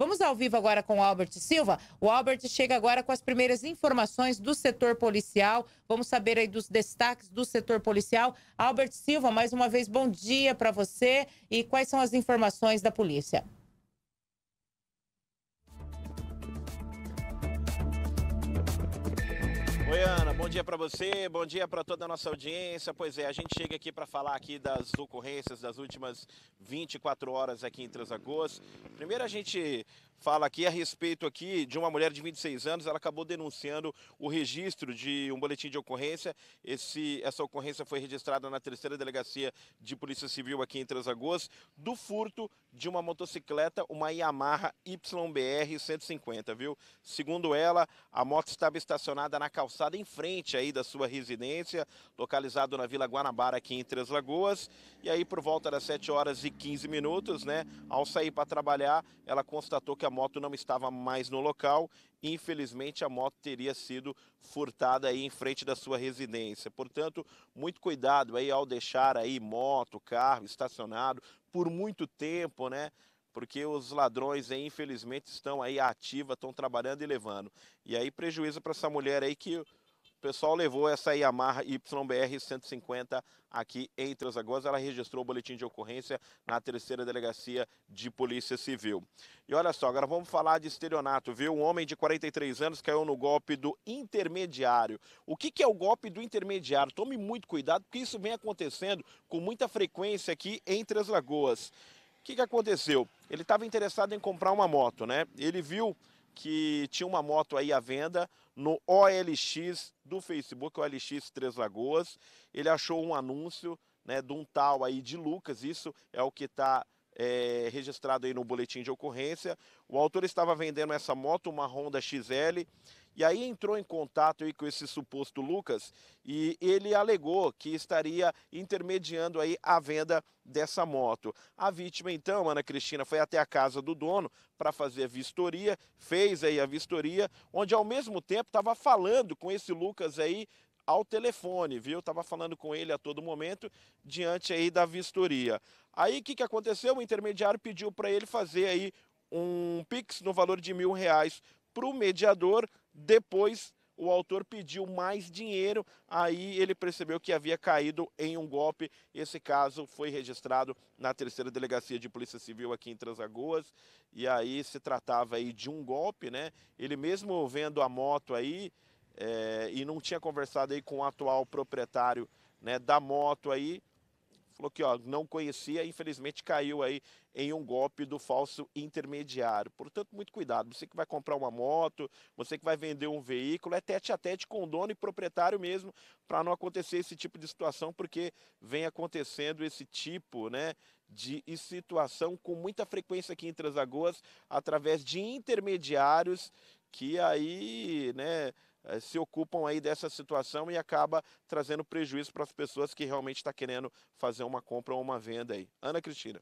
Vamos ao vivo agora com o Albert Silva. O Albert chega agora com as primeiras informações do setor policial. Vamos saber aí dos destaques do setor policial. Albert Silva, mais uma vez, bom dia para você. E quais são as informações da polícia? Oi, Ana, bom dia para você, bom dia para toda a nossa audiência. Pois é, a gente chega aqui para falar aqui das ocorrências das últimas 24 horas aqui em Transagoas. Primeiro a gente fala aqui a respeito aqui de uma mulher de 26 anos, ela acabou denunciando o registro de um boletim de ocorrência. Esse, essa ocorrência foi registrada na terceira delegacia de Polícia Civil aqui em Três Lagoas do furto de uma motocicleta, uma Yamaha YBR 150, viu? Segundo ela, a moto estava estacionada na calçada em frente aí da sua residência, localizado na Vila Guanabara aqui em Três Lagoas, e aí por volta das 7 horas e 15 minutos, né, ao sair para trabalhar, ela constatou que a moto não estava mais no local. Infelizmente, a moto teria sido furtada aí em frente da sua residência. Portanto, muito cuidado aí ao deixar aí moto, carro estacionado por muito tempo, né? porque os ladrões, aí, infelizmente, estão aí ativa, estão trabalhando e levando. E aí prejuízo para essa mulher aí que o pessoal levou essa Yamaha YBR 150 aqui em Três Lagoas. Ela registrou o boletim de ocorrência na terceira delegacia de Polícia Civil. E olha só, agora vamos falar de estelionato, viu? Um homem de 43 anos caiu no golpe do intermediário. O que, que é o golpe do intermediário? Tome muito cuidado, porque isso vem acontecendo com muita frequência aqui em Três Lagoas. O que, que aconteceu? Ele estava interessado em comprar uma moto, né? Ele viu que tinha uma moto aí à venda no OLX do Facebook, o LX Três Lagoas. Ele achou um anúncio né, de um tal aí de Lucas, isso é o que está é, registrado aí no boletim de ocorrência. O autor estava vendendo essa moto, uma Honda XL, e aí entrou em contato aí com esse suposto Lucas e ele alegou que estaria intermediando aí a venda dessa moto. A vítima então, Ana Cristina, foi até a casa do dono para fazer a vistoria, fez aí a vistoria, onde ao mesmo tempo estava falando com esse Lucas aí ao telefone, viu? estava falando com ele a todo momento diante aí da vistoria. Aí o que, que aconteceu? O intermediário pediu para ele fazer aí um pix no valor de mil reais para o mediador depois, o autor pediu mais dinheiro, aí ele percebeu que havia caído em um golpe. Esse caso foi registrado na terceira delegacia de Polícia Civil aqui em Transagoas, e aí se tratava aí de um golpe, né? Ele mesmo vendo a moto aí é, e não tinha conversado aí com o atual proprietário né, da moto aí, falou que ó, não conhecia e infelizmente caiu aí em um golpe do falso intermediário. Portanto, muito cuidado. Você que vai comprar uma moto, você que vai vender um veículo, é tete a tete com o dono e proprietário mesmo, para não acontecer esse tipo de situação, porque vem acontecendo esse tipo né, de situação com muita frequência aqui em Transagoas, através de intermediários que aí, né? Eh, se ocupam aí dessa situação e acaba trazendo prejuízo para as pessoas que realmente estão tá querendo fazer uma compra ou uma venda aí. Ana Cristina.